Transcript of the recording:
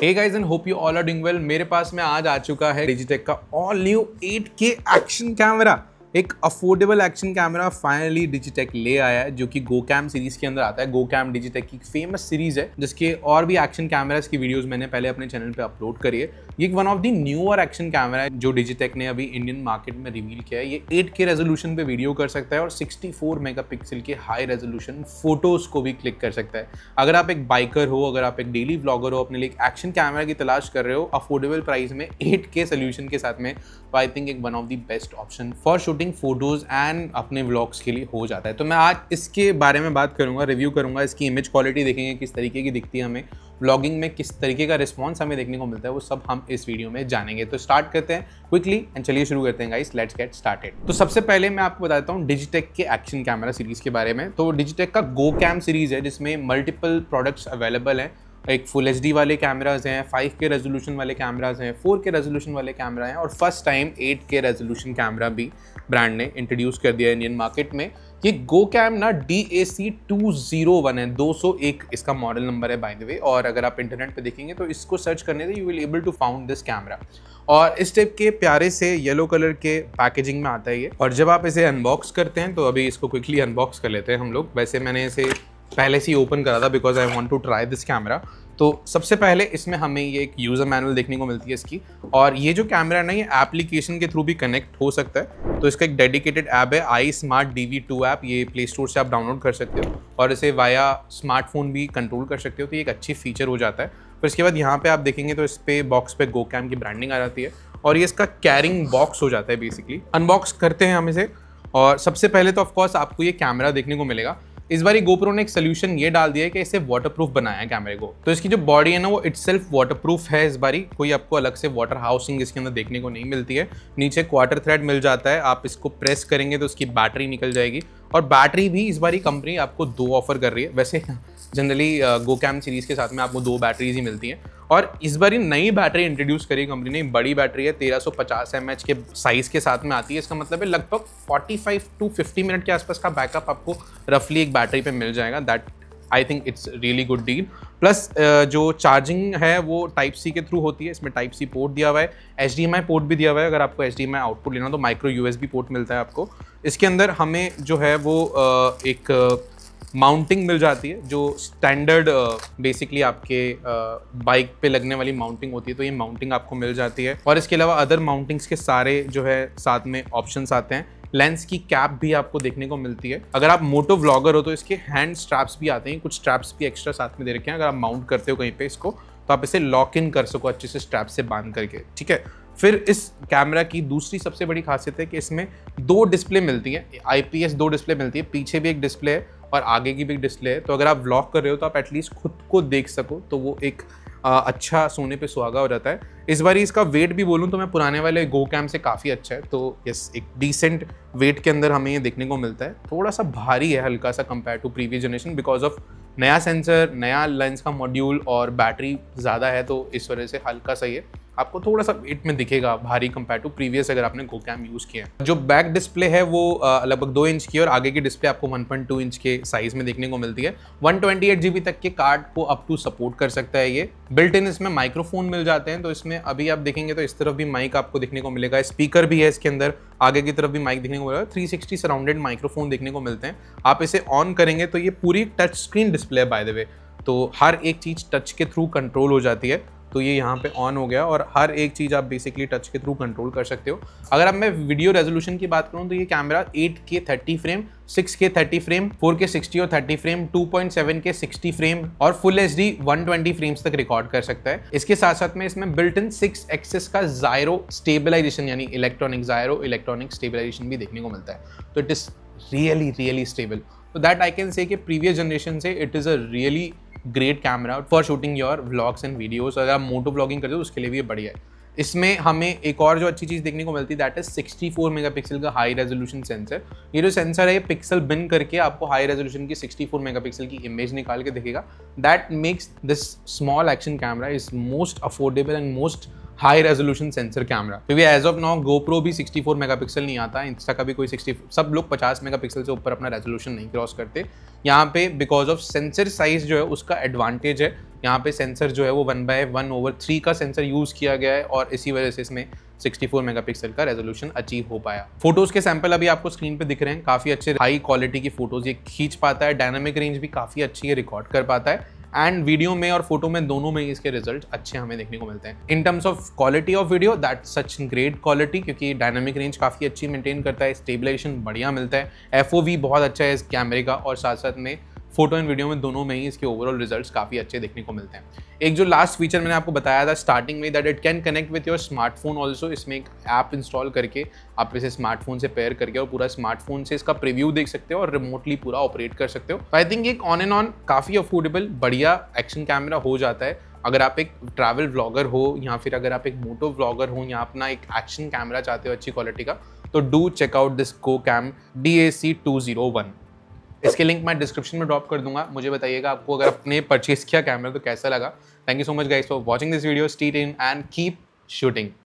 Hey guys and hope you all are doing well. मेरे पास में आज आ चुका है Digitech का all new 8K action camera एक affordable action camera finally Digitech ले आया है जो कि गो कैम सीरीज के अंदर आता है गो कैम डिजिटेक की फेमस सीरीज है जिसके और भी एक्शन कैमराज की वीडियोस मैंने पहले अपने चैनल पे अपलोड करी है ये one of the newer action camera है जो डिजिटेक ने अभी इंडियन मार्केट में रिवील किया है ये 8K रेजोल्यूशन पे वीडियो कर सकता है और 64 मेगापिक्सल के हाई रेजोल्यूशन फोटोज़ को भी क्लिक कर सकता है अगर आप एक बाइकर हो अगर आप एक डेली ब्लॉगर हो अपने लिए एक एक्शन कैमरा की तलाश कर रहे हो अफोर्डेबल प्राइस में एट के सोल्यूशन के साथ में तो आई थिंक एक one of the best option for shooting photos and अपने ब्लॉग्स के लिए हो जाता है तो मैं आज इसके बारे में बात करूँगा रिव्यू करूंगा इसकी इमेज क्वालिटी देखेंगे किस तरीके की दिखती है हमें ब्लॉगिंग में किस तरीके का रिस्पॉन्स हमें देखने को मिलता है वो सब हम इस वीडियो में जानेंगे तो स्टार्ट करते हैं क्विकली एंड चलिए शुरू करते हैं गाइस लेट्स गेट स्टार्टेड तो सबसे पहले मैं आपको बताता हूँ डिजिटेक के एक्शन कैमरा सीरीज़ के बारे में तो डिजिटेक का गो कैम सीरीज़ है जिसमें मल्टीपल प्रोडक्ट्स अवेलेबल हैं एक फुल एच वाले कैमराज हैं फाइव के रेजोलूशन वाले कैमराज हैं फोर के रेजोलूशन वाले कैमरा हैं और first time eight K resolution camera भी ब्रांड ने इंट्रोड्यूस कर दिया इंडियन मार्केट में ये गो कैम ना D A C two zero one है दो सौ एक इसका मॉडल नंबर है बाय द वे और अगर आप इंटरनेट पे देखेंगे तो इसको सर्च करने से you will able to found this camera और इस टाइप के प्यारे से येलो कलर के पैकेजिंग में आता है ये और जब आप इसे अनबॉक्स करते हैं तो अभी इसको क्विकली अनबॉक्स कर लेते हैं हम लोग वैसे मैंने इसे पहले से ही ओपन करा था because I want to try this camera तो सबसे पहले इसमें हमें ये एक यूज़र मैनुअल देखने को मिलती है इसकी और ये जो कैमरा है ना ये एप्लीकेशन के थ्रू भी कनेक्ट हो सकता है तो इसका एक डेडिकेटेड ऐप है I smart D V two app ये प्ले स्टोर से आप डाउनलोड कर सकते हो और इसे वाया स्मार्टफोन भी कंट्रोल कर सकते हो तो ये एक अच्छी फीचर हो जाता है फिर इसके बाद यहाँ पर आप देखेंगे तो इस पर बॉक्स पर गो कैम की ब्रांडिंग आ जाती है और ये इसका कैरिंग बॉक्स हो जाता है बेसिकली अनबॉक्स करते हैं हम इसे और सबसे पहले तो ऑफकोर्स आपको ये कैमरा देखने को मिलेगा इस बार गोप्रो ने एक सोल्यूशन ये डाल दिया है कि इसे वाटर बनाया है कैमरे को तो इसकी जो बॉडी है ना वो इट सेल्फ है इस बारी कोई आपको अलग से वाटर हाउसिंग इसके अंदर देखने को नहीं मिलती है नीचे क्वार्टर थ्रेड मिल जाता है आप इसको प्रेस करेंगे तो उसकी बैटरी निकल जाएगी और बैटरी भी इस बारी कंपनी आपको दो ऑफर कर रही है वैसे जनरली गो कैम सीरीज़ के साथ में आपको दो बैटरीज ही मिलती हैं और इस बार ये नई बैटरी इंट्रोड्यूस करी कंपनी ने बड़ी बैटरी है 1350 सौ के साइज़ के साथ में आती है इसका मतलब है लगभग 45 टू 50 मिनट के आसपास का बैकअप आपको रफली एक बैटरी पे मिल जाएगा that I think it's really good deal plus जो चार्जिंग है वो टाइप सी के थ्रू होती है इसमें टाइप सी पोर्ट दिया हुआ है H D M I port भी दिया हुआ है अगर आपको H D M I output लेना तो micro U S B port मिलता है आपको इसके अंदर हमें जो है वो एक माउंटिंग मिल जाती है जो स्टैंडर्ड बेसिकली uh, आपके बाइक uh, पे लगने वाली माउंटिंग होती है तो ये माउंटिंग आपको मिल जाती है और इसके अलावा अदर माउंटिंग्स के सारे जो है साथ में ऑप्शन आते हैं लेंस की कैप भी आपको देखने को मिलती है अगर आप मोटो व्लॉगर हो तो इसके हैंड स्ट्रैप्स भी आते हैं कुछ स्ट्रैप्स भी एक्स्ट्रा साथ में दे रखे हैं अगर आप माउंट करते हो कहीं पे इसको तो आप इसे लॉक इन कर सको अच्छे से स्ट्रैप से बांध करके ठीक है फिर इस कैमरा की दूसरी सबसे बड़ी खासियत है कि इसमें दो डिस्प्ले मिलती है आई दो डिस्प्ले मिलती है पीछे भी एक डिस्प्ले है और आगे की भी डिस्प्ले है तो अगर आप व्लॉग कर रहे हो तो आप एटलीस्ट खुद को देख सको तो वो एक आ, अच्छा सोने पे सुहागा हो जाता है इस बार इसका वेट भी बोलूँ तो मैं पुराने वाले गो कैम से काफ़ी अच्छा है तो यस एक डिसेंट वेट के अंदर हमें ये देखने को मिलता है थोड़ा सा भारी है हल्का सा compare to previous generation because of नया सेंसर नया लेंस का मॉड्यूल और बैटरी ज़्यादा है तो इस वजह से हल्का सही है आपको थोड़ा सा वेट में दिखेगा भारी कंपेयर टू प्रीवियस अगर आपने गो कैम यूज़ किया है जो बैक डिस्प्ले है वो लगभग दो इंच की और आगे की डिस्प्ले आपको 1.2 इंच के साइज में देखने को मिलती है 128 ट्वेंटी तक के कार्ड को अप टू सपोर्ट कर सकता है ये बिल्ट इन इसमें माइक्रोफोन मिल जाते हैं तो इसमें अभी आप देखेंगे तो इस तरफ भी माइक आपको देखने को मिलेगा स्पीकर भी है इसके अंदर आगे की तरफ भी माइक देखने को मिलेगा 360 सराउंडेड माइक्रोफोन देखने को मिलते हैं आप इसे ऑन करेंगे तो ये पूरी टच स्क्रीन डिस्प्ले है बाय द वे तो हर एक चीज़ टच के थ्रू कंट्रोल हो जाती है तो ये यहाँ पे ऑन हो गया और हर एक चीज़ आप बेसिकली टच के थ्रू कंट्रोल कर सकते हो अगर अब मैं वीडियो रेजोल्यूशन की बात करूँ तो ये कैमरा 8K के thirty frame six K thirty frame four K sixty और thirty frame two point seven K sixty frame और full H D one twenty frames तक रिकॉर्ड कर सकता है इसके साथ साथ में इसमें बिल्ट इन सिक्स एक्सेस का जायरो स्टेबलाइजेशन यानी इलेक्ट्रॉनिक जायरो इलेक्ट्रॉनिक स्टेबलाइजेशन भी देखने को मिलता है तो it is really really stable तो that I can say previous generation से it is a really great camera for shooting your vlogs and videos अगर आप मोटो ब्लॉगिंग करते हो उसके लिए भी ये बढ़िया है इसमें हमें एक और जो अच्छी चीज़ देखने को मिलती है दैट इज 64 मेगापिक्सल का हाई रेजोल्यूशन सेंसर ये जो सेंसर है ये पिक्सल बिन करके आपको हाई रेजोल्यूशन की 64 मेगापिक्सल की इमेज निकाल के देखेगा that makes this small action camera is most affordable and most high resolution sensor camera क्योंकि एज ऑफ नाउ गोप्रो भी 64 मेगापिक्सल नहीं आता इंस्टा का भी कोई 60 सब लोग 50 मेगापिक्सल से ऊपर अपना रेजोल्यूशन नहीं क्रॉस करते यहाँ पे बिकॉज ऑफ सेंसर साइज जो है उसका एडवांटेज है यहाँ पे सेंसर जो है वो one by one over three का सेंसर यूज़ किया गया है और इसी वजह से इसमें 64 मेगापिक्सल का रेजोल्यूशन अचीव हो पाया फोटोज़ के सैंपल अभी आपको स्क्रीन पे दिख रहे हैं काफ़ी अच्छे हाई क्वालिटी की फोटोज़ ये खींच पाता है डायनामिक रेंज भी काफ़ी अच्छी रिकॉर्ड कर पाता है एंड वीडियो में और फोटो में दोनों में इसके रिजल्ट अच्छे हमें देखने को मिलते हैं in terms of quality of video that such great quality क्योंकि डायनामिक रेंज काफ़ी अच्छी मेंटेन करता है स्टेबलाइजेशन बढ़िया मिलता है एफ बहुत अच्छा है इस कैमरे का और साथ साथ में फोटो एंड वीडियो में दोनों में ही इसके ओवरऑल रिजल्ट्स काफ़ी अच्छे देखने को मिलते हैं एक जो लास्ट फीचर मैंने आपको बताया था स्टार्टिंग में that it can connect with your smartphone also इसमें एक ऐप इंस्टॉल करके आप इसे स्मार्टफोन से पेयर करके और पूरा स्मार्टफोन से इसका प्रिव्यू देख सकते हो और रिमोटली पूरा ऑपरेट कर सकते हो आई थिंक एक ऑन एंड ऑन काफ़ी अफोर्डेबल बढ़िया एक्शन कैमरा हो जाता है अगर आप एक ट्रैवल व्लॉगर हो या फिर अगर आप एक मोटो व्लॉगर हो या अपना एक एक्शन कैमरा चाहते हो अच्छी क्वालिटी का तो डू चेकआउट दिस को cam D A C two zero one इसके लिंक मैं डिस्क्रिप्शन में ड्रॉप कर दूंगा मुझे बताइएगा आपको अगर आपने परचेज किया कैमरा तो कैसा लगा thank you so much guys for watching this video stay in and keep shooting